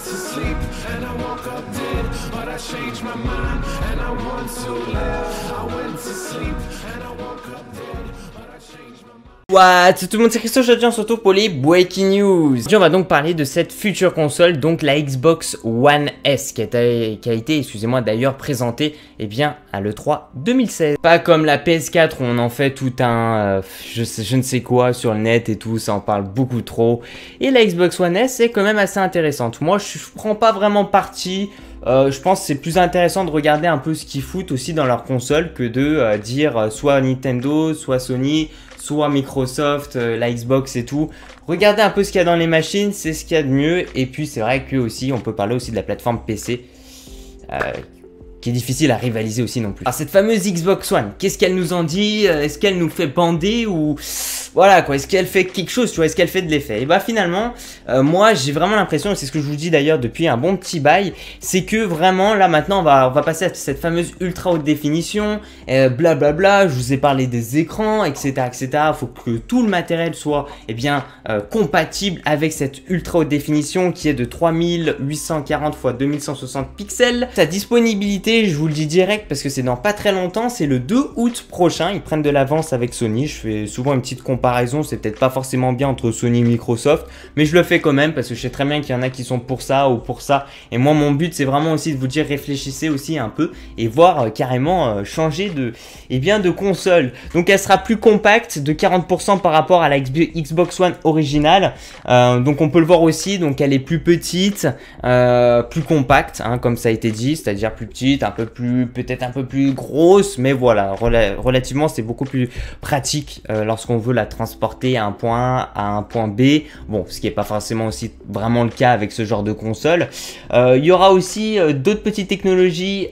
went to sleep and I woke up dead, but I changed my mind and I want to live. I went to sleep and I woke up dead, but I changed my mind. What Tout le monde, c'est Christophe aujourd'hui on pour les Breaking News Aujourd'hui on va donc parler de cette future console, donc la Xbox One S Qui a, été, excusez-moi d'ailleurs, présentée, eh bien, à l'E3 2016 Pas comme la PS4 où on en fait tout un, euh, je, sais, je ne sais quoi sur le net et tout, ça en parle beaucoup trop Et la Xbox One S est quand même assez intéressante Moi je prends pas vraiment parti euh, je pense que c'est plus intéressant de regarder un peu ce qu'ils foutent aussi dans leur console que de euh, dire soit Nintendo, soit Sony, soit Microsoft, euh, la Xbox et tout. Regardez un peu ce qu'il y a dans les machines, c'est ce qu'il y a de mieux. Et puis c'est vrai que aussi on peut parler aussi de la plateforme PC. Euh, qui est difficile à rivaliser aussi non plus. Alors cette fameuse Xbox One, qu'est-ce qu'elle nous en dit euh, Est-ce qu'elle nous fait bander ou voilà quoi Est-ce qu'elle fait quelque chose Tu vois Est-ce qu'elle fait de l'effet Et eh bah ben, finalement, euh, moi j'ai vraiment l'impression, et c'est ce que je vous dis d'ailleurs depuis un bon petit bail, c'est que vraiment là maintenant on va passer à cette fameuse ultra haute définition, euh, blablabla. bla je vous ai parlé des écrans, etc., etc. Faut que tout le matériel soit eh bien compatible avec cette ultra haute définition qui est de 3840 x 2160 pixels. Sa disponibilité je vous le dis direct parce que c'est dans pas très longtemps, c'est le 2 août prochain. Ils prennent de l'avance avec Sony. Je fais souvent une petite comparaison, c'est peut-être pas forcément bien entre Sony et Microsoft, mais je le fais quand même parce que je sais très bien qu'il y en a qui sont pour ça ou pour ça. Et moi, mon but, c'est vraiment aussi de vous dire réfléchissez aussi un peu et voir euh, carrément euh, changer de, eh bien, de console. Donc, elle sera plus compacte de 40% par rapport à la Xbox One originale. Euh, donc, on peut le voir aussi. Donc, elle est plus petite, plus compacte, hein, comme ça a été dit, c'est-à-dire plus petite un peu plus, peut-être un peu plus grosse, mais voilà, relativement c'est beaucoup plus pratique euh, lorsqu'on veut la transporter à un point A à un point B. Bon, ce qui n'est pas forcément aussi vraiment le cas avec ce genre de console. Euh, il y aura aussi euh, d'autres petites technologies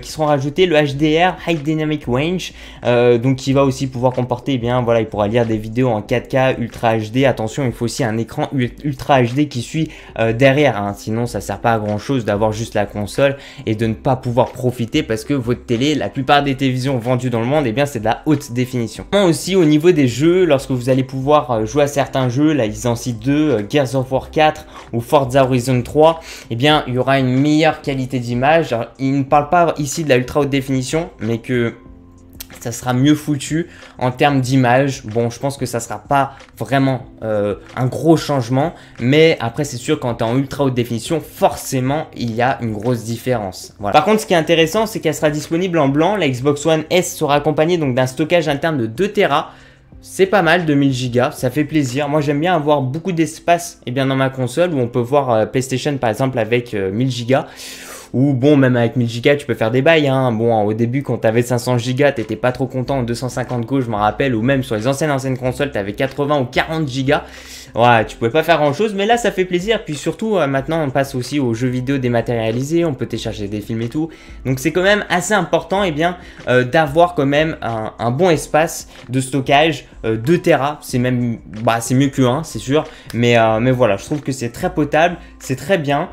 qui seront rajoutées, le HDR, High Dynamic Range, donc qui va aussi pouvoir comporter, eh bien voilà, il pourra lire des vidéos en 4K Ultra HD. Attention, il faut aussi un écran Ultra HD qui suit derrière, hein. sinon ça sert pas à grand chose d'avoir juste la console et de ne pas pouvoir profiter parce que votre télé, la plupart des télévisions vendues dans le monde, et eh bien c'est de la haute définition. Moi Aussi au niveau des jeux, lorsque vous allez pouvoir euh, jouer à certains jeux, la ils 2, euh, Gears of War 4 ou Forza Horizon 3, et eh bien il y aura une meilleure qualité d'image. Il ne parle pas ici de la ultra haute définition, mais que ça sera mieux foutu. En termes d'image, bon, je pense que ça sera pas vraiment euh, un gros changement, mais après c'est sûr quand tu en ultra haute définition, forcément il y a une grosse différence. Voilà. Par contre, ce qui est intéressant, c'est qu'elle sera disponible en blanc. La Xbox One S sera accompagnée donc d'un stockage interne de 2 Tera c'est pas mal 2000 Go, ça fait plaisir. Moi j'aime bien avoir beaucoup d'espace et eh bien dans ma console où on peut voir euh, PlayStation par exemple avec 1000 euh, Go. Ou bon, même avec 1000 go tu peux faire des bails. Hein. Bon, au début, quand t'avais 500 gigas, t'étais pas trop content. 250 go, je me rappelle. Ou même sur les anciennes anciennes consoles, t'avais 80 ou 40 go Ouais, tu pouvais pas faire grand chose, mais là ça fait plaisir. Puis surtout, euh, maintenant on passe aussi aux jeux vidéo dématérialisés, on peut télécharger des films et tout. Donc c'est quand même assez important et eh bien euh, d'avoir quand même un, bon espace de stockage euh, de 2 Tera. C'est même bah c'est mieux que hein, 1, c'est sûr. Mais mais voilà, je trouve que c'est très potable, c'est très bien.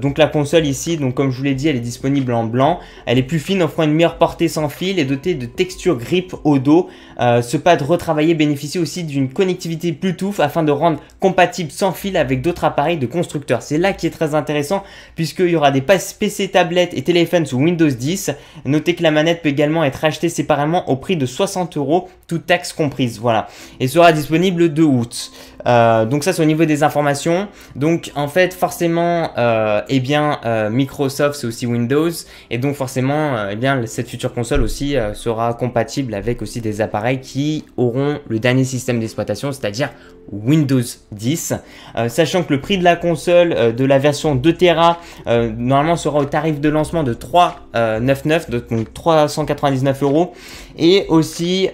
donc la console ici donc comme je vous l'ai dit, elle est disponible en blanc. Elle est plus fine, offrant une meilleure portée sans fil et dotée de texture grip au dos. Euh, ce pad retravaillé bénéficie aussi d'une connectivité Bluetooth afin de rendre compatible sans fil avec d'autres appareils de constructeurs. C'est là qui est très intéressant puisqu'il y aura des passes PC, tablettes et téléphones sous Windows 10. Notez que la manette peut également être achetée séparément au prix de 60 euros, toute taxe comprise. Voilà. Et sera disponible de août. Euh, donc ça c'est au niveau des informations. Donc en fait forcément, euh, eh bien euh, Microsoft c'est aussi Windows et donc forcément, eh bien cette future console aussi sera compatible avec aussi des appareils qui auront le dernier système d'exploitation, c'est-à-dire Windows 10. sachant que le prix de la console de la version 2 Tera normalement sera au tarif de lancement de 3,99 donc 399 euros et aussi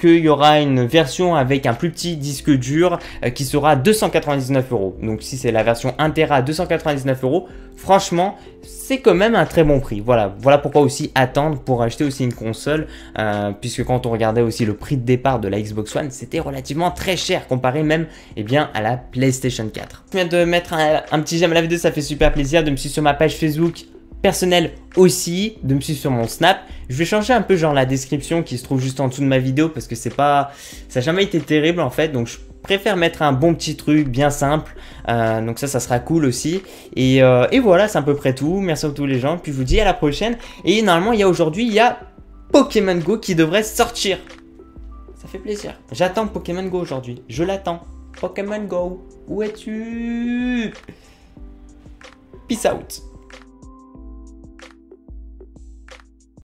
qu'il y aura une version avec un plus petit disque dur qui sera à 299 euros. Donc si c'est la version 1 à 299 euros, franchement, c'est quand même un très bon prix. Voilà, voilà pourquoi aussi attendre pour acheter aussi une console, euh, puisque quand on regardait aussi le prix de départ de la Xbox One, c'était relativement très cher comparé même et eh bien, à la PlayStation 4. Je viens de mettre un, petit j'aime la vidéo, ça fait super plaisir de me suivre sur ma page Facebook personnelle aussi de me suivre sur mon Snap. Je vais changer un peu genre la description qui se trouve juste en dessous de ma vidéo parce que c'est pas ça jamais été terrible en fait donc je préfère mettre un bon petit truc bien simple. Euh, donc ça, ça sera cool aussi. Et, euh, et voilà, c'est à peu près tout. Merci à tous les gens. Puis je vous dis à la prochaine. Et normalement, il y a aujourd'hui, il y a Pokémon Go qui devrait sortir. Ça fait plaisir. J'attends Pokémon Go aujourd'hui. Je l'attends. Pokémon Go, où es-tu Peace out.